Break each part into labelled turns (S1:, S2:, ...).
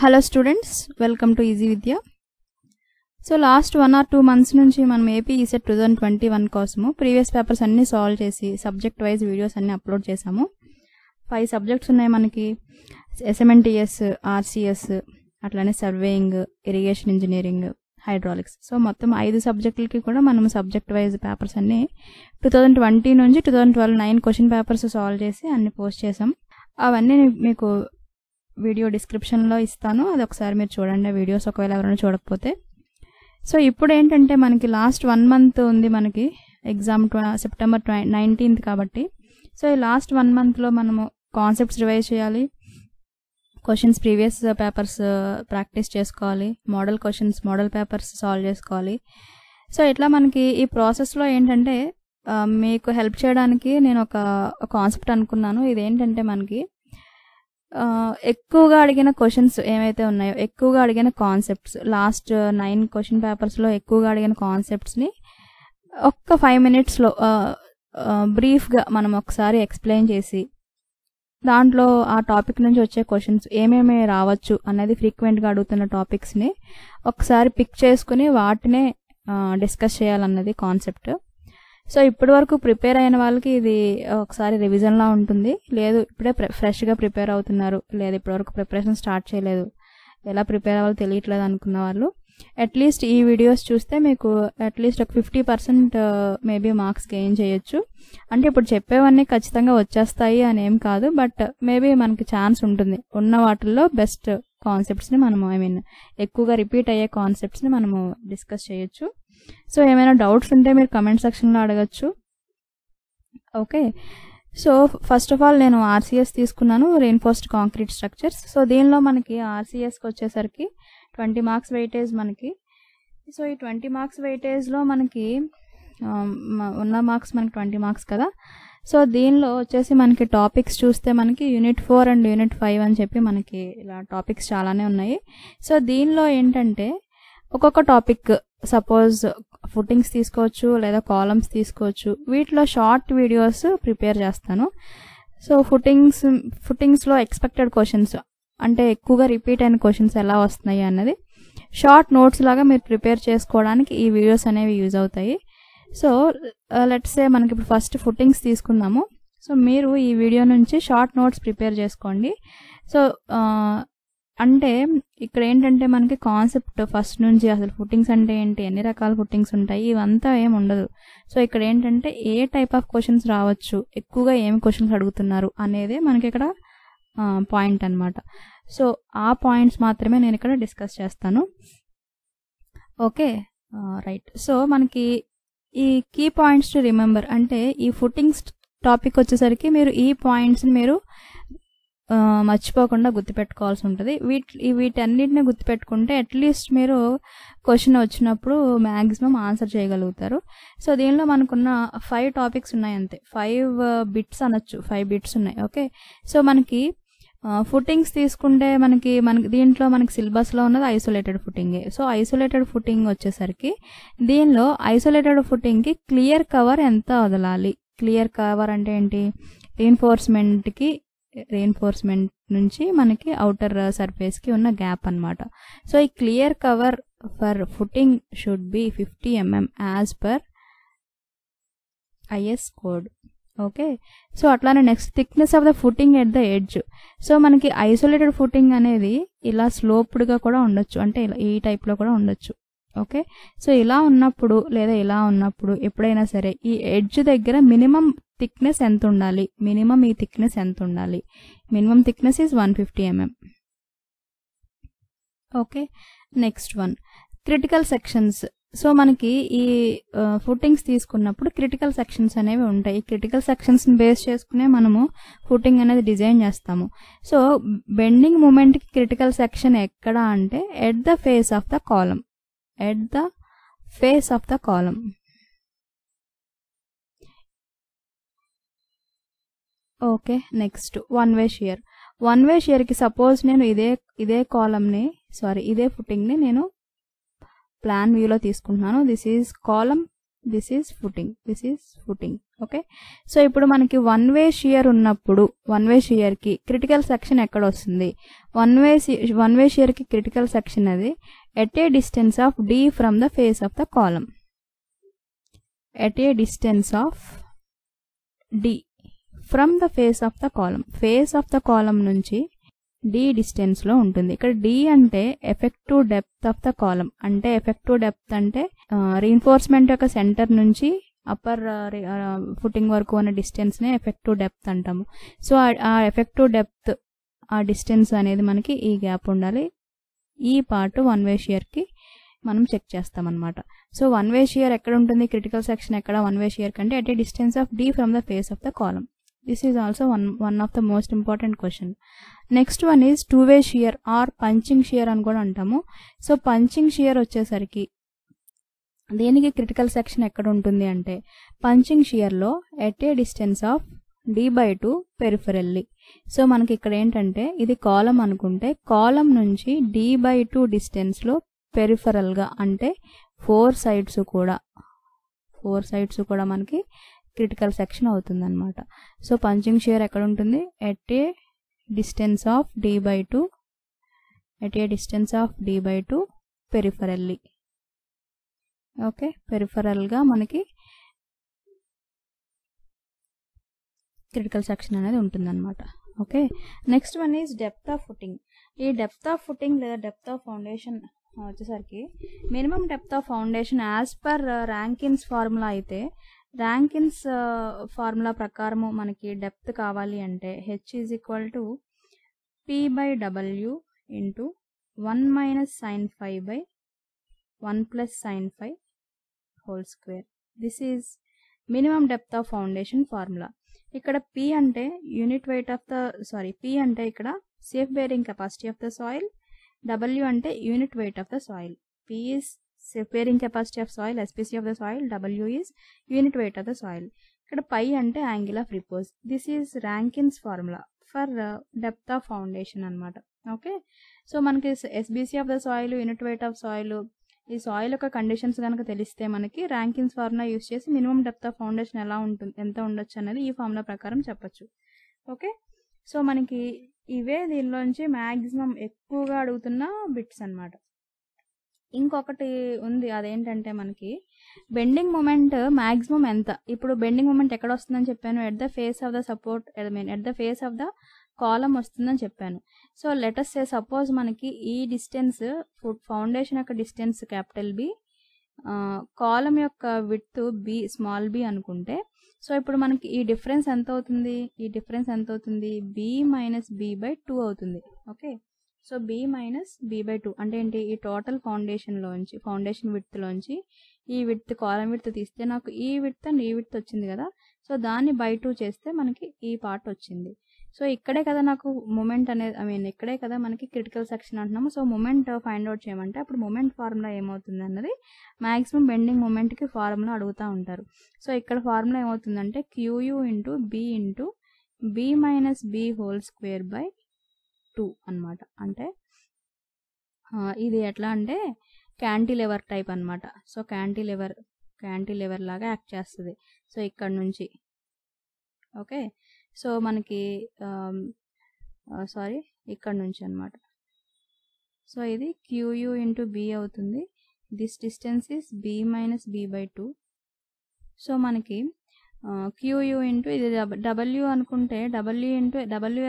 S1: hello students welcome to Easy Vidya so last one or two months నుంచి మనం AP ECET two thousand twenty one కోసము previous papers అన్ని solve చేసి subject wise videos అన్ని upload చేశాము five subjects ఉన్నాయి మనకి ఎస్ఎంఎన్టీఎస్ ఆర్సీఎస్ అట్లానే surveying irrigation engineering hydraulics so మొత్తం ఐదు సబ్జెక్టులకి కూడా మనం సబ్జెక్ట్ వైజ్ పేపర్స్ అన్ని టూ థౌజండ్ ట్వంటీ నుంచి two thousand twelve nine question papers solve చేసి అన్ని పోస్ట్ చేసాం అవన్నీ మీకు వీడియో డిస్క్రిప్షన్లో ఇస్తాను అది ఒకసారి మీరు చూడండి వీడియోస్ ఒకవేళ ఎవరైనా చూడకపోతే సో ఇప్పుడు ఏంటంటే మనకి లాస్ట్ వన్ మంత్ ఉంది మనకి ఎగ్జామ్ సెప్టెంబర్ నైన్టీన్త్ కాబట్టి సో ఈ లాస్ట్ వన్ మంత్లో మనము కాన్సెప్ట్స్ రివైజ్ చేయాలి క్వశ్చన్స్ ప్రీవియస్ పేపర్స్ ప్రాక్టీస్ చేసుకోవాలి model questions model papers solve చేసుకోవాలి సో ఇట్లా మనకి ఈ ప్రాసెస్లో ఏంటంటే మీకు హెల్ప్ చేయడానికి నేను ఒక కాన్సెప్ట్ అనుకున్నాను ఇదేంటంటే మనకి ఎక్కువగా అడిగిన క్వశ్చన్స్ ఏమైతే ఉన్నాయో ఎక్కువగా అడిగిన కాన్సెప్ట్స్ లాస్ట్ నైన్ క్వశ్చన్ పేపర్స్లో ఎక్కువగా అడిగిన కాన్సెప్ట్స్ని ఒక్క ఫైవ్ మినిట్స్లో బ్రీఫ్గా మనం ఒకసారి ఎక్స్ప్లెయిన్ చేసి దాంట్లో ఆ టాపిక్ నుంచి వచ్చే క్వశ్చన్స్ ఏమేమి రావచ్చు అనేది ఫ్రీక్వెంట్గా అడుగుతున్న టాపిక్స్ని ఒకసారి పిక్ చేసుకుని వాటినే డిస్కస్ చేయాలన్నది కాన్సెప్ట్ సో ఇప్పటి వరకు ప్రిపేర్ అయిన వాళ్ళకి ఇది ఒకసారి రివిజన్లా ఉంటుంది లేదు ఇప్పుడే ఫ్రెష్గా ప్రిపేర్ అవుతున్నారు లేదు ఇప్పటి వరకు ప్రిపరేషన్ స్టార్ట్ చేయలేదు ఎలా ప్రిపేర్ అవ్వాలో తెలియట్లేదు అనుకున్న వాళ్ళు అట్లీస్ట్ ఈ వీడియోస్ చూస్తే మీకు అట్లీస్ట్ ఒక fifty percent maybe marks gain చేయొచ్చు అంటే ఇప్పుడు చెప్పేవన్నీ ఖచ్చితంగా వచ్చేస్తాయి అని ఏం కాదు బట్ మేబీ మనకి ఛాన్స్ ఉంటుంది ఉన్న వాటిల్లో బెస్ట్ కాన్సెప్ట్స్ని మనము ఐ మీన్ ఎక్కువగా రిపీట్ అయ్యే కాన్సెప్ట్స్ని మనము డిస్కస్ చేయొచ్చు సో ఏమైనా డౌట్స్ ఉంటే మీరు కమెంట్ సెక్షన్లో అడగచ్చు okay so first of all నేను ఆర్సీఎస్ తీసుకున్నాను రెయిన్ఫోస్ట్ కాంక్రీట్ స్ట్రక్చర్స్ సో దీనిలో మనకి ఆర్సీఎస్కి వచ్చేసరికి ట్వంటీ మార్క్స్ వెయిటేజ్ మనకి సో ఈ ట్వంటీ మార్క్స్ వెయిటేజ్లో మనకి ఉన్న మార్క్స్ మనకి ట్వంటీ మార్క్స్ కదా సో దీనిలో వచ్చేసి మనకి టాపిక్స్ చూస్తే మనకి unit four and unit five అని చెప్పి మనకి ఇలా టాపిక్స్ చాలానే ఉన్నాయి సో దీనిలో ఏంటంటే ఒక్కొక్క టాపిక్ సపోజ్ ఫుట్టింగ్స్ తీసుకోవచ్చు లేదా కాలమ్స్ తీసుకోవచ్చు వీటిలో షార్ట్ వీడియోస్ ప్రిపేర్ చేస్తాను సో ఫుట్టింగ్స్ ఫుట్టింగ్స్లో ఎక్స్పెక్టెడ్ క్వశ్చన్స్ అంటే ఎక్కువగా రిపీట్ అయిన క్వశ్చన్స్ ఎలా వస్తున్నాయి అన్నది షార్ట్ నోట్స్ లాగా మీరు ప్రిపేర్ చేసుకోవడానికి ఈ వీడియోస్ అనేవి యూజ్ అవుతాయి సో లెట్సే మనకి ఇప్పుడు ఫస్ట్ ఫుట్టింగ్స్ తీసుకుందాము సో మీరు ఈ వీడియో నుంచి షార్ట్ నోట్స్ ప్రిపేర్ చేసుకోండి సో అంటే ఇక్కడ ఏంటంటే మనకి కాన్సెప్ట్ ఫస్ట్ నుంచి అసలు ఫుట్టింగ్స్ అంటే ఏంటి ఎన్ని రకాల ఫుట్టింగ్స్ ఉంటాయి ఇవంతా ఏమి ఉండదు సో ఇక్కడ ఏంటంటే ఏ టైప్ ఆఫ్ క్వశ్చన్స్ రావచ్చు ఎక్కువగా ఏమి క్వశ్చన్స్ అడుగుతున్నారు అనేదే మనకి ఇక్కడ పాయింట్ అనమాట సో ఆ పాయింట్స్ మాత్రమే నేను ఇక్కడ డిస్కస్ చేస్తాను ఓకే రైట్ సో మనకి ఈ కీ పాయింట్స్ టు రిమెంబర్ అంటే ఈ ఫుట్టింగ్స్ టాపిక్ వచ్చేసరికి మీరు ఈ పాయింట్స్ని మీరు మర్చిపోకుండా గుర్తుపెట్టుకోవాల్సి ఉంటుంది వీటి వీటన్నిటిని గుర్తుపెట్టుకుంటే అట్లీస్ట్ మీరు క్వశ్చన్ వచ్చినప్పుడు మ్యాక్సిమం ఆన్సర్ చేయగలుగుతారు సో దీనిలో మనకున్న ఫైవ్ టాపిక్స్ ఉన్నాయి అంతే ఫైవ్ బిట్స్ అనొచ్చు ఫైవ్ బిట్స్ ఉన్నాయి ఓకే సో మనకి ఫుటింగ్స్ తీసుకుంటే మనకి మనకి దీంట్లో మనకి సిలబస్లో ఉన్నది ఐసోలేటెడ్ ఫుటింగే సో ఐసోలేటెడ్ ఫుటింగ్ వచ్చేసరికి దీనిలో ఐసోలేటెడ్ ఫుటింగ్కి క్లియర్ కవర్ ఎంత వదలాలి క్లియర్ కవర్ అంటే ఏంటి ఎన్ఫోర్స్మెంట్కి రెయిన్ఫోర్స్మెంట్ నుంచి మనకి అవుటర్ సర్ఫేస్కి ఉన్న గ్యాప్ అనమాట సో ఈ clear cover for footing should be fifty mm as per IS code okay so అట్లానే next thickness of the footing at the edge so మనకి ఐసోలేటెడ్ ఫుటింగ్ అనేది ఇలా స్లోప్డ్గా కూడా ఉండొచ్చు అంటే ఇలా ఈ టైప్లో కూడా ఉండొచ్చు ఓకే సో ఇలా ఉన్నప్పుడు లేదా ఇలా ఉన్నప్పుడు ఎప్పుడైనా సరే ఈ ఎడ్జ్ దగ్గర మినిమం థిక్నెస్ ఎంత ఉండాలి మినిమం ఈ థిక్నెస్ ఎంత ఉండాలి minimum thickness is one fifty mm okay next one critical sections so మనకి ఈ ఫుట్టింగ్స్ తీసుకున్నప్పుడు క్రిటికల్ సెక్షన్స్ అనేవి ఉంటాయి ఈ క్రిటికల్ సెక్షన్స్ని బేస్ చేసుకునే మనము ఫుట్టింగ్ అనేది డిజైన్ చేస్తాము సో బెండింగ్ మూమెంట్కి క్రిటికల్ సెక్షన్ ఎక్కడ అంటే at the face of the column at the face of the column okay next one way shear one way షియర్కి సపోజ్ నేను ఇదే ఇదే కాలమ్ని సారీ ఇదే ఫుటింగ్ని నేను ప్లాన్ వ్యూలో తీసుకుంటున్నాను this is column this is footing this is footing okay so ఇప్పుడు మనకి వన్ వే షియర్ ఉన్నప్పుడు వన్ వే షియర్కి క్రిటికల్ సెక్షన్ ఎక్కడ వస్తుంది వన్ వే వన్ వే షియర్కి క్రిటికల్ సెక్షన్ అది at a distance of D from the face of the column at a distance of D from the face of the column face of the column నుంచి distance డిస్టెన్స్లో ఉంటుంది ఇక్కడ D అంటే effective depth of the column అంటే effective depth అంటే reinforcement యొక్క centre నుంచి upper footing వరకు ఉన్న డిస్టెన్స్నే ఎఫెక్టివ్ డెప్త్ అంటాము సో ఆ ఎఫెక్టివ్ డెప్త్ ఆ డిస్టెన్స్ అనేది మనకి ఈ గ్యాప్ ఉండాలి ఈ పార్ట్ వన్ వే షియర్కి మనం చెక్ చేస్తాం అనమాట సో వన్ వే షియర్ ఎక్కడ ఉంటుంది క్రిటికల్ సెక్షన్ ఎక్కడ వన్ వే షియర్ కంటే at a distance of D from the face of the column this is also one one of the most important question next one is two way shear or punching shear అని కూడా అంటాము so punching shear వచ్చేసరికి దీనికి critical section ఎక్కడ ఉంటుంది అంటే punching షియర్లో at a distance of D by two peripherally so మనకి ఇక్కడ ఏంటంటే ఇది కాలం అనుకుంటే కాలం నుంచి డీ బై టూ డిస్టెన్స్ లో గా అంటే ఫోర్ సైడ్స్ కూడా ఫోర్ సైడ్స్ కూడా మనకి క్రిటికల్ సెక్షన్ అనమాట సో పంచింగ్ షేర్ ఎక్కడ ఉంటుంది at a distance of D by two at a distance of D by two peripherally okay పెరిఫెరల్గా మనకి క్రిటికల్ సెక్షన్ అనేది ఉంటుంది అనమాట okay next one is depth of footing ఈ డెప్త్ ఆఫ్ ఫుటింగ్ లేదా depth of foundation వచ్చేసరికి minimum depth of foundation as per Rankine's formula అయితే Rankine's formula ప్రకారము మనకి డెప్త్ కావాలి అంటే H is equal to P by W into one minus sine five by one plus sine five whole square this is minimum depth of foundation formula ఇక్కడ P అంటే unit weight of the sorry P అంటే ఇక్కడ safe bearing capacity of the soil W అంటే unit weight of the soil P is safe bearing capacity of soil SBC of the soil W is unit weight of the soil ఇక్కడ phi అంటే angle of repose this is Rankine's formula for depth of foundation అనమాట okay so మనకి SBC of the soil unit weight of soil ఈ soil యొక్క conditions కనుక తెలిస్తే మనకి Rankine's formula use చేసి మినిమం డెప్త్ ఆఫ్ ఫౌండేషన్ ఎలా ఉంటుంది ఎంత ఉండొచ్చు అనేది ఈ ఫార్ములా ప్రకారం చెప్పచ్చు ఓకే సో మనకి ఇవే దీనిలోంచి మ్యాక్సిమం ఎక్కువగా అడుగుతున్న బిట్స్ అనమాట ఇంకొకటి ఉంది అదేంటంటే మనకి బెండింగ్ మూమెంట్ మ్యాక్సిమం ఎంత ఇప్పుడు బెండింగ్ మూమెంట్ ఎక్కడ వస్తుందని చెప్పాను at the face of the support I mean at the face of the column వస్తుందని చెప్పాను సో లెటర్స్ సే సపోజ్ మనకి ఈ డిస్టెన్స్ ఫౌండేషన్ యొక్క డిస్టెన్స్ క్యాపిటల్ బి కాలం యొక్క విత్ బి స్మాల్ బి అనుకుంటే సో ఇప్పుడు మనకి ఈ డిఫరెన్స్ ఎంత అవుతుంది ఈ డిఫరెన్స్ ఎంత అవుతుంది B minus B by two అవుతుంది okay so B minus B by two అంటే ఏంటి ఈ టోటల్ ఫౌండేషన్లోంచి ఫౌండేషన్ విత్లోంచి ఈ విత్ కాలం విత్ తీస్తే నాకు ఈ విత్ అండ్ ఈ విత్ వచ్చింది కదా సో దాన్ని బై టూ చేస్తే మనకి ఈ పార్ట్ వచ్చింది సో ఇక్కడే కదా నాకు మూమెంట్ అనేది ఐ మీన్ ఇక్కడే కదా మనకి క్రిటికల్ సెక్షన్ అంటున్నాము సో మూమెంట్ ఫైండ్ అవుట్ చేయమంటే అప్పుడు మూమెంట్ ఫార్ములా ఏమవుతుంది అన్నది మ్యాక్సిమం బెండింగ్ మూమెంట్కి ఫార్ములా అడుగుతూ ఉంటారు సో ఇక్కడ ఫార్ములా ఏమవుతుందంటే QU into B into B minus B whole square by two అనమాట అంటే ఇది ఎట్లా అంటే క్యాంటీలివర్ టైప్ అనమాట సో క్యాంటీలివర్ క్యాంటీలివర్ లాగా యాక్ట్ చేస్తుంది సో ఇక్కడ నుంచి ఓకే సో మనకి సారీ ఇక్కడ నుంచి అనమాట సో ఇది క్యూయూ ఇంటూ బి అవుతుంది this distance is B minus B by two so మనకి క్యూయూ ఇంటూ ఇది డబల్యూ అనుకుంటే W into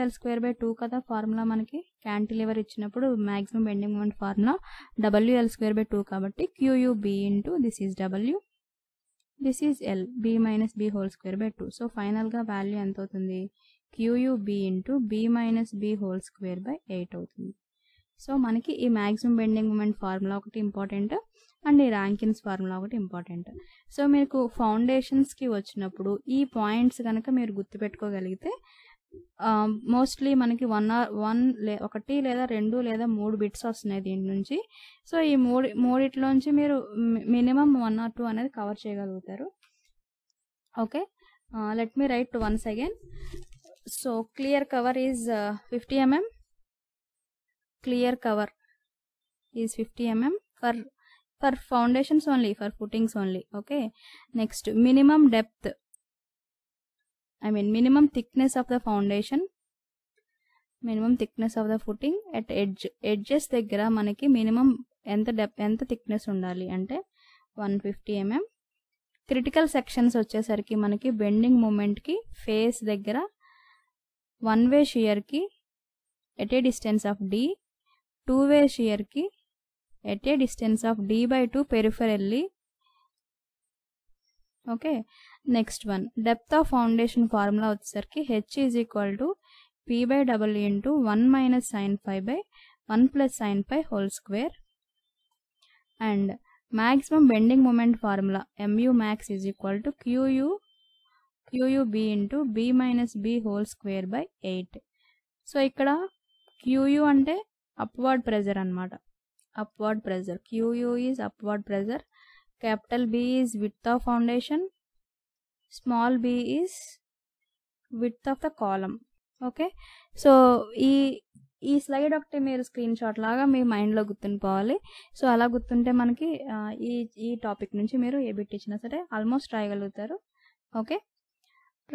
S1: L square by two కదా ఫార్ములా మనకి క్యాంటిలివర్ ఇచ్చినప్పుడు maximum bending moment formula L square by two కాబట్టి B into this is W this is L B minus B whole square by two so ఫైనల్గా value ఎంత అవుతుంది QU B into B minus B whole square by eight అవుతుంది so మనకి ఈ maximum bending moment formula ఒకటి important and ఈ Rankine's formula ఒకటి important so మీకు ఫౌండేషన్స్కి వచ్చినప్పుడు ఈ పాయింట్స్ కనుక మీరు గుర్తుపెట్టుకోగలిగితే మోస్ట్లీ మనకి వన్ ఆర్ వన్ లే ఒకటి లేదా రెండు లేదా మూడు బిట్స్ వస్తున్నాయి దీని నుంచి సో ఈ మూడు మూడిట్లోంచి మీరు మినిమం వన్ ఆర్ టూ అనేది కవర్ చేయగలుగుతారు okay let me write once again so clear cover is fifty mm clear cover is fifty mm for for foundations only for footings only okay next minimum depth I mean minimum thickness of the foundation minimum thickness of the footing at edge edges దగ్గర మనకి minimum ఎంత depth ఎంత thickness ఉండాలి అంటే one fifty mm critical sections వచ్చేసరికి మనకి bending మూమెంట్కి face దగ్గర వన్ వే షియర్కి at a distance of d two way షియర్కి at a distance of D by two peripherally okay next one depth of foundation formula వచ్చేసరికి H is equal to P by double into one minus sine five by one plus sine five whole square and maximum bending moment formula Mu max is equal to qu qu B into B minus B whole square by eight so ఇక్కడ qu అంటే upward pressure అనమాట upward pressure qu is upward pressure capital B is width of foundation small b is width of the column okay so ఈ ఈ slide ఒకటి మీరు screen shot లాగా మీ మైండ్లో గుర్తుండిపోవాలి so అలా గుర్తుంటే మనకి ఈ ఈ టాపిక్ నుంచి మీరు ఏ బిట్ ఇచ్చినా సరే ఆల్మోస్ట్ రాయగలుగుతారు ఓకే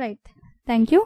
S1: రైట్ థ్యాంక్ యూ